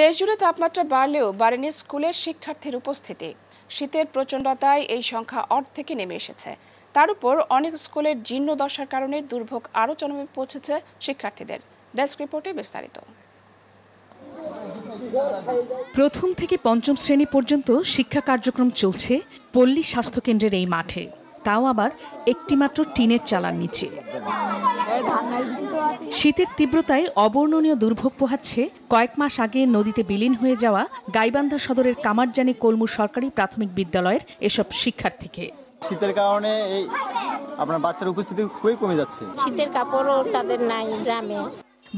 দেশজুড়ে তাপমাত্রা বাড়লেও বাড়েনি স্কুলের শিক্ষার্থীর উপস্থিতি শীতের প্রচণ্ডতায় এই সংখ্যা অর্ধেকে নেমে এসেছে তার উপর অনেক স্কুলের জীর্ণ দশার কারণে দুর্ভোগ আরও চরমে পৌঁছেছে শিক্ষার্থীদের ডেস্ক রিপোর্টে বিস্তারিত প্রথম থেকে পঞ্চম শ্রেণী পর্যন্ত শিক্ষা কার্যক্রম চলছে পল্লী স্বাস্থ্যকেন্দ্রের এই মাঠে তাও আবার একটিমাত্র টিনের চালার নিচে শীতের তীব্রতায় অবর্ণনীয় দুর্ভোগ পোহাচ্ছে কয়েক মাস আগে নদীতে বিলীন হয়ে যাওয়া গাইবান্ধা সদরের কামারজানি কলমু সরকারি প্রাথমিক বিদ্যালয়ের এসব শিক্ষার্থীকে শীতের কারণে এই আপনার বাচ্চার উপস্থিতি খুবই কমে যাচ্ছে শীতের কাপড়ও তাদের নাই গ্রামে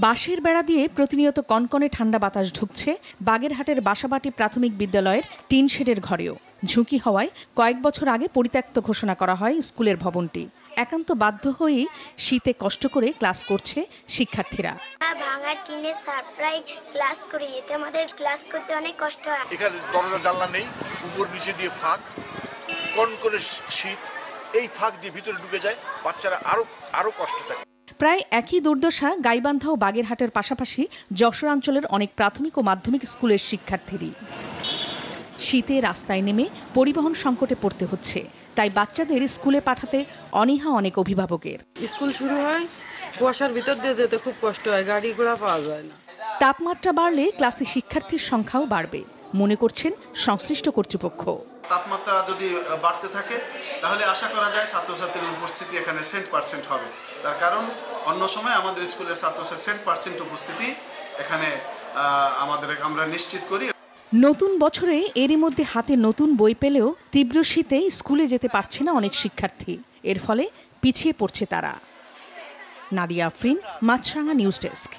বাঁশের বেড়া দিয়ে প্রতিনিয়ত কনকনে ঠান্ডা বাতাস ঢুকছে বাগেরহাটের বাসাবাটি প্রাথমিক বিদ্যালয়ের টিন শেডের ঘরেও ঝুঁকি হওয়ায় কয়েক বছর আগে পরিত্যক্ত ঘোষণা করা হয় স্কুলের ভবনটি একান্ত বাধ্য হয়েই শীতে কষ্ট করে ক্লাস করছে শিক্ষার্থীরা হ্যাঁ, ভাঙা টিনের সাপ্লাই ক্লাস করি এতে আমাদের ক্লাস করতে অনেক কষ্ট হয় এখানে দরজা জানলা নেই উপর নিচে দিয়ে ফাঁক কন করে শীত এই ফাঁক দিয়ে ভিতরে ঢুকে যায় বাচ্চারা আরো আরো কষ্ট থাকে প্রায় একই দুর্দশা গাইবান্ধা ও বাগেরহাটের পাশাপাশি যশোর অঞ্চলের অনেক প্রাথমিক ও মাধ্যমিক স্কুলের শিক্ষার্থীরই শীতে রাস্তায় নেমে পরিবহন সংকটে পড়তে হচ্ছে তাই বাচ্চাদের স্কুলে পাঠাতে অনীহা অনেক অভিভাবকের স্কুল শুরু হয় কুয়াশার ভিতর দিয়ে যেতে খুব কষ্ট হয় গাড়ি ঘোড়া পাওয়া যায় না তাপমাত্রা বাড়লে ক্লাসে শিক্ষার্থীর সংখ্যাও বাড়বে মনে করছেন সংশ্লিষ্ট কর্তৃপক্ষ তাপমাত্রা যদি বাড়তে থাকে তাহলে আশা করা যায় ছাত্রছাত্রীর উপস্থিতি এখানে সেন্ট পার্সেন্ট হবে তার কারণ অন্য সময় আমাদের স্কুলের ছাত্র সেন্ট পার্সেন্ট উপস্থিতি এখানে আমাদের আমরা নিশ্চিত করি নতুন বছরে এরই মধ্যে হাতে নতুন বই পেলেও তীব্র শীতে স্কুলে যেতে পারছে না অনেক শিক্ষার্থী এর ফলে পিছিয়ে পড়ছে তারা নাদিয়া আফরিন মাছরাঙা নিউজ ডেস্ক